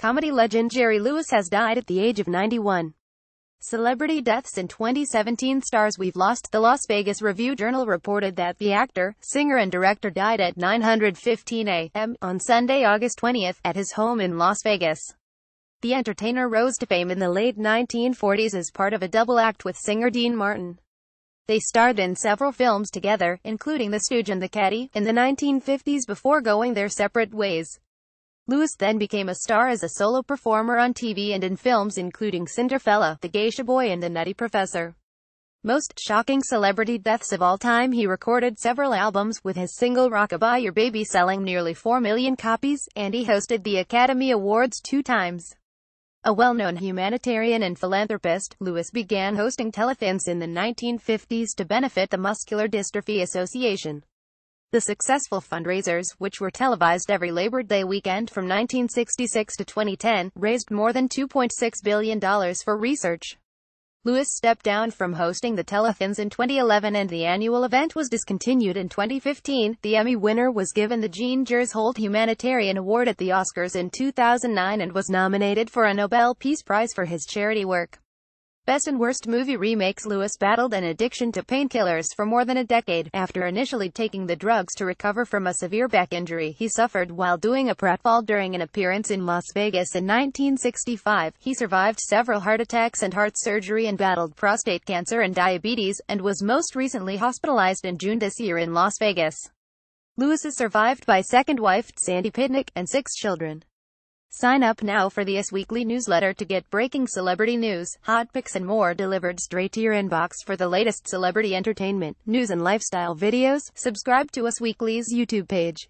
Comedy legend Jerry Lewis has died at the age of 91. Celebrity deaths in 2017 stars we've lost. The Las Vegas Review-Journal reported that the actor, singer and director died at 9:15 a.m. on Sunday, August 20th, at his home in Las Vegas. The entertainer rose to fame in the late 1940s as part of a double act with singer Dean Martin. They starred in several films together, including The Stooge and The Caddy, in the 1950s before going their separate ways. Lewis then became a star as a solo performer on TV and in films including Cinderfella, The Geisha Boy and The Nutty Professor. Most shocking celebrity deaths of all time he recorded several albums, with his single Rockabye Your Baby selling nearly 4 million copies, and he hosted the Academy Awards two times. A well-known humanitarian and philanthropist, Lewis began hosting telethons in the 1950s to benefit the Muscular Dystrophy Association. The successful fundraisers, which were televised every Labor Day weekend from 1966 to 2010, raised more than $2.6 billion for research. Lewis stepped down from hosting the telethons in 2011 and the annual event was discontinued in 2015. The Emmy winner was given the Jean Gersholt Humanitarian Award at the Oscars in 2009 and was nominated for a Nobel Peace Prize for his charity work. Best and Worst Movie Remakes Lewis battled an addiction to painkillers for more than a decade. After initially taking the drugs to recover from a severe back injury he suffered while doing a pratfall during an appearance in Las Vegas in 1965, he survived several heart attacks and heart surgery and battled prostate cancer and diabetes, and was most recently hospitalized in June this year in Las Vegas. Lewis is survived by second wife, Sandy Pitnick, and six children. Sign up now for the Us Weekly newsletter to get breaking celebrity news, hot picks and more delivered straight to your inbox for the latest celebrity entertainment, news and lifestyle videos. Subscribe to Us Weekly's YouTube page.